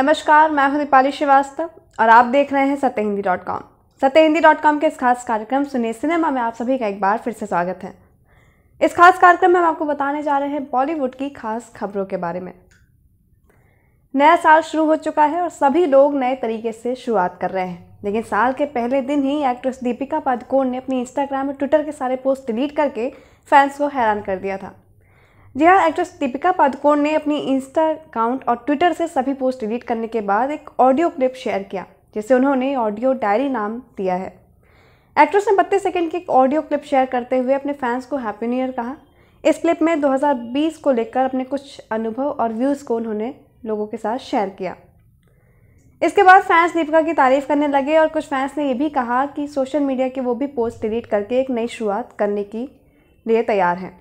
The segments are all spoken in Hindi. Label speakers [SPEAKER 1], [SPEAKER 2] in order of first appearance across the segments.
[SPEAKER 1] नमस्कार मैं हूं दीपाली श्रीवास्तव और आप देख रहे हैं सत्य हिंदी डॉट कॉम सत्य हिंदी डॉट कॉम के इस खास कार्यक्रम सुने सिनेमा में आप सभी का एक बार फिर से स्वागत है इस खास कार्यक्रम में हम आपको बताने जा रहे हैं बॉलीवुड की खास खबरों के बारे में नया साल शुरू हो चुका है और सभी लोग नए तरीके से शुरुआत कर रहे हैं लेकिन साल के पहले दिन ही एक्ट्रेस दीपिका पादुकोण ने अपनी इंस्टाग्राम और ट्विटर के सारे पोस्ट डिलीट करके फैंस को हैरान कर दिया था जी हाँ एक्ट्रेस दीपिका पादुकोण ने अपनी इंस्टा अकाउंट और ट्विटर से सभी पोस्ट डिलीट करने के बाद एक ऑडियो क्लिप शेयर किया जिसे उन्होंने ऑडियो डायरी नाम दिया है एक्ट्रेस ने बत्तीस सेकेंड की एक ऑडियो क्लिप शेयर करते हुए अपने फैंस को हैप्पी न्यू ईयर कहा इस क्लिप में 2020 को लेकर अपने कुछ अनुभव और व्यूज़ को उन्होंने लोगों के साथ शेयर किया इसके बाद फैंस दीपिका की तारीफ करने लगे और कुछ फैंस ने यह भी कहा कि सोशल मीडिया के वो भी पोस्ट डिलीट करके एक नई शुरुआत करने की लिए तैयार हैं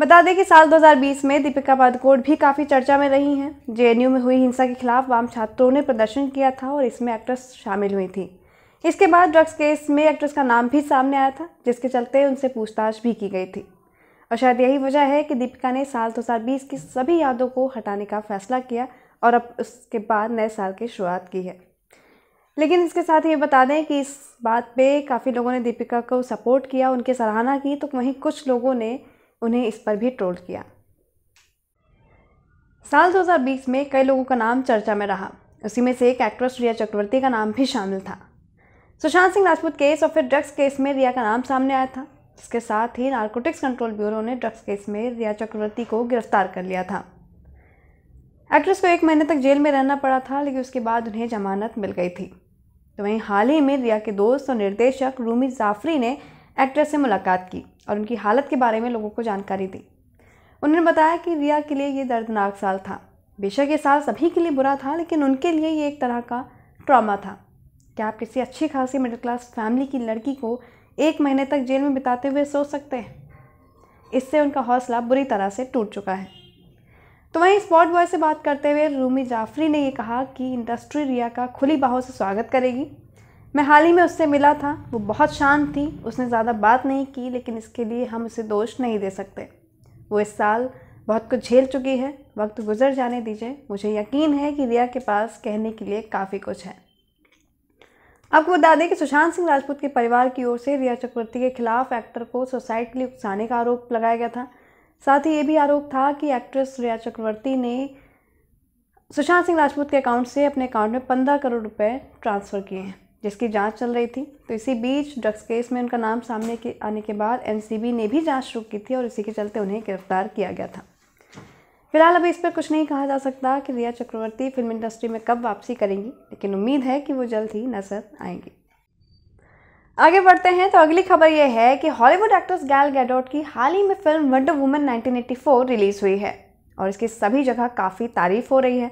[SPEAKER 1] बता दें कि साल 2020 में दीपिका पादुकोण भी काफ़ी चर्चा में रही हैं जेएनयू में हुई हिंसा के खिलाफ वाम छात्रों ने प्रदर्शन किया था और इसमें एक्ट्रेस शामिल हुई थी इसके बाद ड्रग्स केस में एक्ट्रेस का नाम भी सामने आया था जिसके चलते उनसे पूछताछ भी की गई थी और शायद यही वजह है कि दीपिका ने साल 2020 की सभी यादों को हटाने का फैसला किया और अब उसके बाद नए साल की शुरुआत की है लेकिन इसके साथ ये बता दें कि इस बात पे काफ़ी लोगों ने दीपिका को सपोर्ट किया उनकी सराहना की तो वहीं कुछ लोगों ने उन्हें इस पर भी ट्रोल किया साल 2020 में कई लोगों का नाम चर्चा में रहा उसी में से एक एक्ट्रेस रिया चक्रवर्ती का नाम भी शामिल था सुशांत सिंह राजपूत केस और फिर ड्रग्स केस में रिया का नाम सामने आया था इसके साथ ही नार्कोटिक्स कंट्रोल ब्यूरो ने ड्रग्स केस में रिया चक्रवर्ती को गिरफ्तार कर लिया था एक्ट्रेस को एक महीने तक जेल में रहना पड़ा था लेकिन उसके बाद उन्हें जमानत मिल गई थी तो वहीं हाल ही में रिया के दोस्त और निर्देशक रूमी जाफरी ने एक्ट्रेस से मुलाकात की और उनकी हालत के बारे में लोगों को जानकारी दी उन्होंने बताया कि रिया के लिए ये दर्दनाक साल था बेशक ये साल सभी के लिए बुरा था लेकिन उनके लिए ये एक तरह का ट्रॉमा था क्या आप किसी अच्छी खासी मिडिल क्लास फैमिली की लड़की को एक महीने तक जेल में बिताते हुए सोच सकते हैं इससे उनका हौसला बुरी तरह से टूट चुका है तो वहीं स्पॉट बॉय से बात करते हुए रूमी जाफरी ने ये कहा कि इंडस्ट्री रिया का खुली बाहों से स्वागत करेगी मैं हाल ही में उससे मिला था वो बहुत शांत थी उसने ज़्यादा बात नहीं की लेकिन इसके लिए हम उसे दोष नहीं दे सकते वो इस साल बहुत कुछ झेल चुकी है वक्त गुजर जाने दीजिए मुझे यकीन है कि रिया के पास कहने के लिए काफ़ी कुछ है अब वो दादे कि सुशांत सिंह राजपूत के परिवार की ओर से रिया चक्रवर्ती के खिलाफ एक्टर को सुसाइड के लिए उकसाने का आरोप लगाया गया था साथ ही ये भी आरोप था कि एक्ट्रेस रिया चक्रवर्ती ने सुशांत सिंह राजपूत के अकाउंट से अपने अकाउंट में पंद्रह करोड़ रुपए ट्रांसफ़र किए हैं जिसकी जांच चल रही थी तो इसी बीच ड्रग्स केस में उनका नाम सामने के आने के बाद एनसीबी ने भी जांच शुरू की थी और इसी के चलते उन्हें गिरफ्तार किया गया था फिलहाल अभी इस पर कुछ नहीं कहा जा सकता कि रिया चक्रवर्ती फिल्म इंडस्ट्री में कब वापसी करेंगी लेकिन उम्मीद है कि वो जल्द ही नजर आएंगी आगे बढ़ते हैं तो अगली खबर यह है कि हॉलीवुड एक्ट्रेस गैल गैडोट की हाल ही में फिल्म वंडर वुमन 1984 रिलीज़ हुई है और इसकी सभी जगह काफ़ी तारीफ हो रही है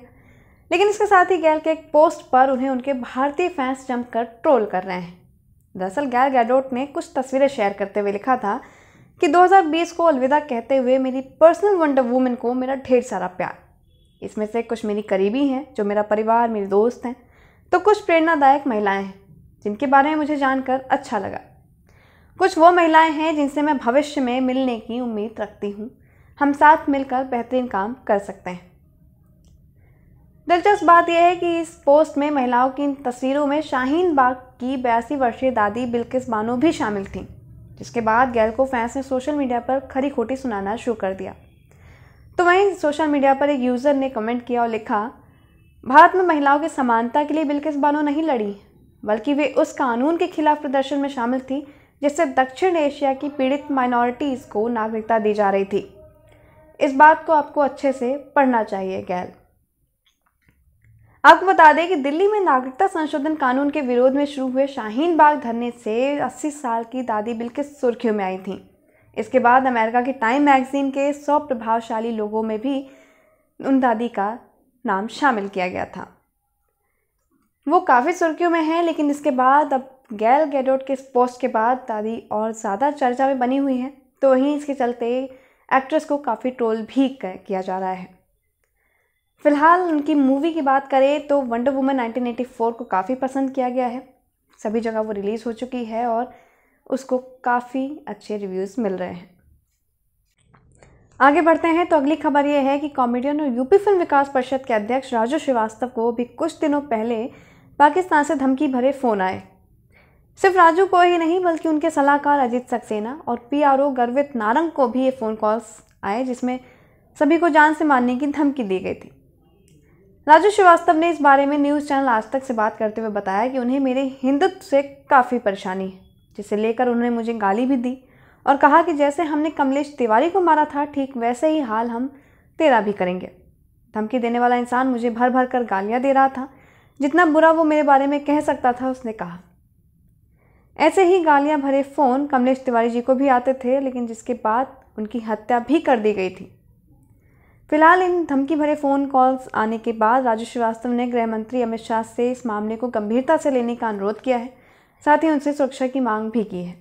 [SPEAKER 1] लेकिन इसके साथ ही गैल के एक पोस्ट पर उन्हें उनके भारतीय फैंस जमकर ट्रोल कर रहे हैं दरअसल गैल गैडोट ने कुछ तस्वीरें शेयर करते हुए लिखा था कि 2020 को अलविदा कहते हुए मेरी पर्सनल वंडर वूमेन को मेरा ढेर सारा प्यार इसमें से कुछ मेरी करीबी हैं जो मेरा परिवार मेरे दोस्त हैं तो कुछ प्रेरणादायक महिलाएं हैं जिनके बारे में मुझे जानकर अच्छा लगा कुछ वो महिलाएं हैं जिनसे मैं भविष्य में मिलने की उम्मीद रखती हूँ हम साथ मिलकर बेहतरीन काम कर सकते हैं दिलचस्प बात यह है कि इस पोस्ट में महिलाओं की इन तस्वीरों में शाहीन बाग की बयासी वर्षीय दादी बिल्किस बानो भी शामिल थीं जिसके बाद गैल को फैंस ने सोशल मीडिया पर खरी खोटी सुनाना शुरू कर दिया तो वहीं सोशल मीडिया पर एक यूज़र ने कमेंट किया और लिखा भारत में महिलाओं की समानता के लिए बिल्किस बानो नहीं लड़ी बल्कि वे उस कानून के खिलाफ प्रदर्शन में शामिल थी जिससे दक्षिण एशिया की पीड़ित माइनॉरिटीज़ को नागरिकता दी जा रही थी इस बात को आपको अच्छे से पढ़ना चाहिए गैल आपको बता दें कि दिल्ली में नागरिकता संशोधन कानून के विरोध में शुरू हुए शाहीन बाग धरने से 80 साल की दादी बिल के सुर्खियों में आई थी इसके बाद अमेरिका के टाइम मैगजीन के 100 प्रभावशाली लोगों में भी उन दादी का नाम शामिल किया गया था वो काफ़ी सुर्खियों में है लेकिन इसके बाद अब गैल गैडोट के इस पोस्ट के बाद दादी और ज़्यादा चर्चा में बनी हुई हैं तो वहीं इसके चलते एक्ट्रेस को काफ़ी ट्रोल भी किया जा रहा है फिलहाल उनकी मूवी की बात करें तो वंडर वुमन 1984 को काफ़ी पसंद किया गया है सभी जगह वो रिलीज़ हो चुकी है और उसको काफ़ी अच्छे रिव्यूज़ मिल रहे हैं आगे बढ़ते हैं तो अगली खबर ये है कि कॉमेडियन और यूपी फिल्म विकास परिषद के अध्यक्ष राजू श्रीवास्तव को भी कुछ दिनों पहले पाकिस्तान से धमकी भरे फ़ोन आए सिर्फ राजू को ही नहीं बल्कि उनके सलाहकार अजीत सक्सेना और पीआरओ गर्वित नारंग को भी ये फ़ोन कॉल्स आए जिसमें सभी को जान से मारने की धमकी दी गई थी राजू श्रीवास्तव ने इस बारे में न्यूज़ चैनल आज तक से बात करते हुए बताया कि उन्हें मेरे हिंदुत्व से काफ़ी परेशानी है जिसे लेकर उन्होंने मुझे गाली भी दी और कहा कि जैसे हमने कमलेश तिवारी को मारा था ठीक वैसे ही हाल हम तेरा भी करेंगे धमकी देने वाला इंसान मुझे भर भर कर गालियाँ दे रहा था जितना बुरा वो मेरे बारे में कह सकता था उसने कहा ऐसे ही गालियाँ भरे फ़ोन कमलेश तिवारी जी को भी आते थे लेकिन जिसके बाद उनकी हत्या भी कर दी गई थी फिलहाल इन धमकी भरे फ़ोन कॉल्स आने के बाद राजू श्रीवास्तव ने गृह मंत्री अमित शाह से इस मामले को गंभीरता से लेने का अनुरोध किया है साथ ही उनसे सुरक्षा की मांग भी की है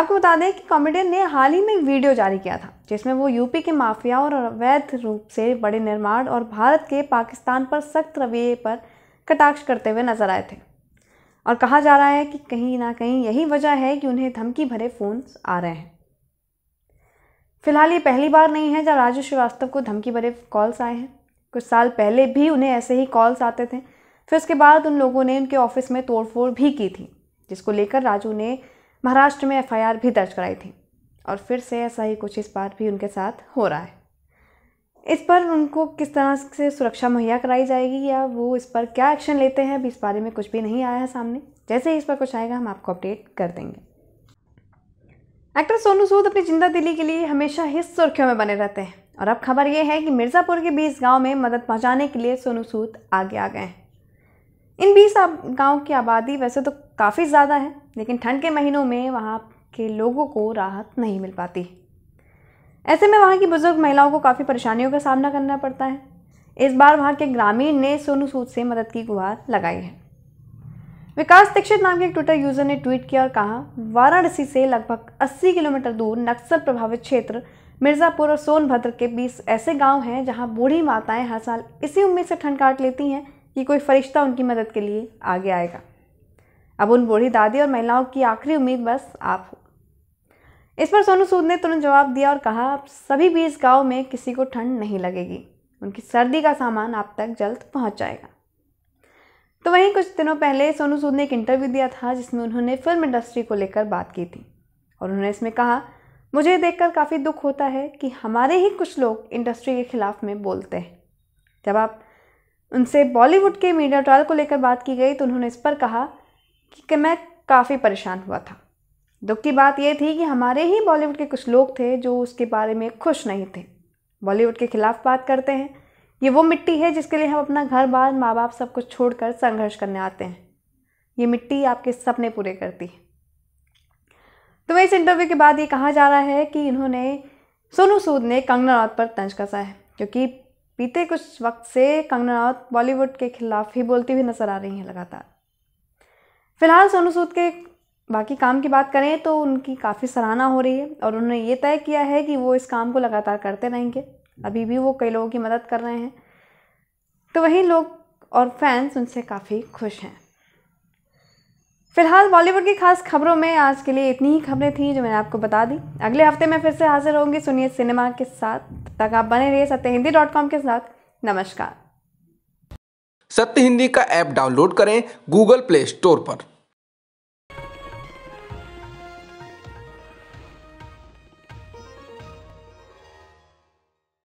[SPEAKER 1] आपको बता दें कि कॉमेडियन ने हाल ही में एक वीडियो जारी किया था जिसमें वो यूपी के माफिया और अवैध रूप से बड़े निर्माण और भारत के पाकिस्तान पर सख्त रवैये पर कटाक्ष करते हुए नजर आए थे और कहा जा रहा है कि कहीं ना कहीं यही वजह है कि उन्हें धमकी भरे फ़ोन आ रहे हैं फिलहाल ये पहली बार नहीं है जब राजू श्रीवास्तव को धमकी भरे कॉल्स आए हैं कुछ साल पहले भी उन्हें ऐसे ही कॉल्स आते थे फिर उसके बाद उन लोगों ने उनके ऑफिस में तोड़फोड़ भी की थी जिसको लेकर राजू ने महाराष्ट्र में एफ भी दर्ज कराई थी और फिर से ऐसा ही कुछ इस बार भी उनके साथ हो रहा है इस पर उनको किस तरह से सुरक्षा मुहैया कराई जाएगी या वो इस पर क्या एक्शन लेते हैं अभी इस बारे में कुछ भी नहीं आया है सामने जैसे ही इस पर कुछ आएगा हम आपको अपडेट कर देंगे एक्टर सोनू सूद अपनी जिंदा दिली के लिए हमेशा हिट सुर्खियों में बने रहते हैं और अब खबर यह है कि मिर्ज़ापुर के बीस गांव में मदद पहुंचाने के लिए सोनू सूद आगे आ गए हैं इन बीस गांव की आबादी वैसे तो काफ़ी ज़्यादा है लेकिन ठंड के महीनों में वहाँ के लोगों को राहत नहीं मिल पाती ऐसे में वहाँ की बुज़ुर्ग महिलाओं को काफ़ी परेशानियों का सामना करना पड़ता है इस बार वहाँ के ग्रामीण ने सोनू सूद से मदद की गुहार लगाई है विकास दीक्षित नाम के एक ट्विटर यूजर ने ट्वीट किया और कहा वाराणसी से लगभग 80 किलोमीटर दूर नक्सल प्रभावित क्षेत्र मिर्ज़ापुर और सोनभद्र के बीच ऐसे गांव हैं जहां बूढ़ी माताएं हर साल इसी उम्मीद से ठंड काट लेती हैं कि कोई फरिश्ता उनकी मदद के लिए आगे आएगा अब उन बूढ़ी दादी और महिलाओं की आखिरी उम्मीद बस आप हो इस पर सोनू सूद ने तुरंत जवाब दिया और कहा सभी बीस गाँव में किसी को ठंड नहीं लगेगी उनकी सर्दी का सामान आप तक जल्द पहुँच जाएगा तो वहीं कुछ दिनों पहले सोनू सूद ने एक इंटरव्यू दिया था जिसमें उन्होंने फिल्म इंडस्ट्री को लेकर बात की थी और उन्होंने इसमें कहा मुझे देखकर काफ़ी दुख होता है कि हमारे ही कुछ लोग इंडस्ट्री के ख़िलाफ़ में बोलते हैं जब आप उनसे बॉलीवुड के मीडिया ट्रायल को लेकर बात की गई तो उन्होंने इस पर कहा कि, कि मैं काफ़ी परेशान हुआ था दुख की बात यह थी कि हमारे ही बॉलीवुड के कुछ लोग थे जो उसके बारे में खुश नहीं थे बॉलीवुड के ख़िलाफ़ बात करते हैं ये वो मिट्टी है जिसके लिए हम अपना घर बार माँ बाप सब कुछ छोड़कर संघर्ष करने आते हैं ये मिट्टी आपके सपने पूरे करती है तो वह इस इंटरव्यू के बाद ये कहा जा रहा है कि इन्होंने सोनू सूद ने कंगना राउत पर तंज कसा है क्योंकि बीते कुछ वक्त से कंगना राउत बॉलीवुड के खिलाफ ही बोलती हुई नजर आ रही हैं लगातार फिलहाल सोनू सूद के बाकी काम की बात करें तो उनकी काफ़ी सराहना हो रही है और उन्होंने ये तय किया है कि वो इस काम को लगातार करते रहेंगे अभी भी वो कई लोगों की मदद कर रहे हैं तो वहीं लोग और फैंस उनसे काफ़ी खुश हैं फिलहाल बॉलीवुड की खास खबरों में आज के लिए इतनी ही खबरें थी जो मैंने आपको बता दी अगले हफ्ते मैं फिर से हाजिर होंगी सुनिए सिनेमा के साथ तक आप बने रहिए सत्य हिंदी डॉट कॉम के साथ नमस्कार सत्य हिंदी का ऐप डाउनलोड करें गूगल प्ले स्टोर पर